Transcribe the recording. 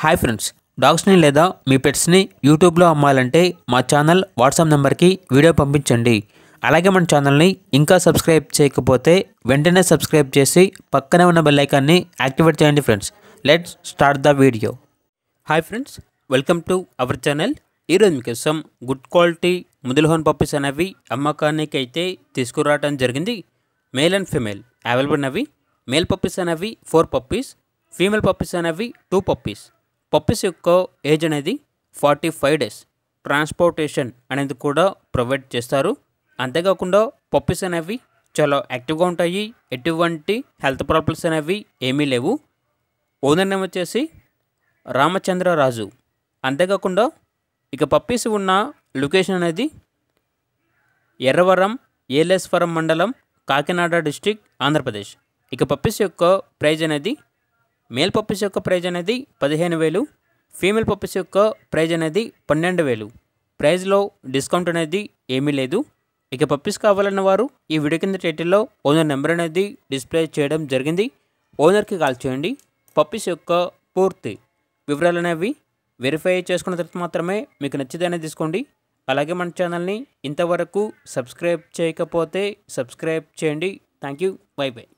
hi friends డాగ్స్ని లేదా మీ పెట్స్ని యూట్యూబ్లో అమ్మాలంటే మా ఛానల్ వాట్సాప్ నెంబర్కి వీడియో పంపించండి అలాగే మన ఛానల్ని ఇంకా సబ్స్క్రైబ్ చేయకపోతే వెంటనే సబ్స్క్రైబ్ చేసి పక్కనే ఉన్న బెల్లైకాన్ని యాక్టివేట్ చేయండి friends let's start the video hi friends welcome to our channel ఈరోజు మీకోసం గుడ్ క్వాలిటీ ముదిల్హోన్ పప్పీస్ అనేవి అమ్మకానికి అయితే తీసుకురావడం జరిగింది మేల్ అండ్ ఫిమేల్ అవైలబుల్ అవి మేల్ పప్పీస్ అనేవి ఫోర్ పప్పీస్ ఫీమేల్ పప్పీస్ అనేవి టూ పప్పీస్ పప్పీస్ యొక్క ఏజ్ అనేది ఫార్టీ ఫైవ్ డేస్ ట్రాన్స్పోర్టేషన్ అనేది కూడా ప్రొవైడ్ చేస్తారు అంతేకాకుండా పప్పీస్ అనేవి చాలా యాక్టివ్గా ఉంటాయి ఎటువంటి హెల్త్ ప్రాబ్లమ్స్ అనేవి ఏమీ లేవు ఓనర్ నేమ్ వచ్చేసి రామచంద్రరాజు అంతేకాకుండా ఇక పప్పీస్ ఉన్న లొకేషన్ అనేది ఎర్రవరం ఏలేశ్వరం మండలం కాకినాడ డిస్టిక్ ఆంధ్రప్రదేశ్ ఇక పప్పీస్ యొక్క ప్రైజ్ అనేది మేల్ పప్పీస్ యొక్క ప్రైజ్ అనేది పదిహేను వేలు ఫీమేల్ పప్పీస్ యొక్క ప్రైజ్ అనేది పన్నెండు వేలు ప్రైజ్లో డిస్కౌంట్ అనేది ఏమీ లేదు ఇక పప్పీస్ కావాలన్న వారు ఈ వీడియో కింద టైటిల్లో ఓనర్ నెంబర్ అనేది డిస్ప్లే చేయడం జరిగింది ఓనర్కి కాల్ చేయండి పప్పీస్ యొక్క పూర్తి వివరాలు అనేవి వెరిఫై చేసుకున్న తర్వాత మాత్రమే మీకు నచ్చిదనే తీసుకోండి అలాగే మన ఛానల్ని ఇంతవరకు సబ్స్క్రైబ్ చేయకపోతే సబ్స్క్రైబ్ చేయండి థ్యాంక్ యూ బై బై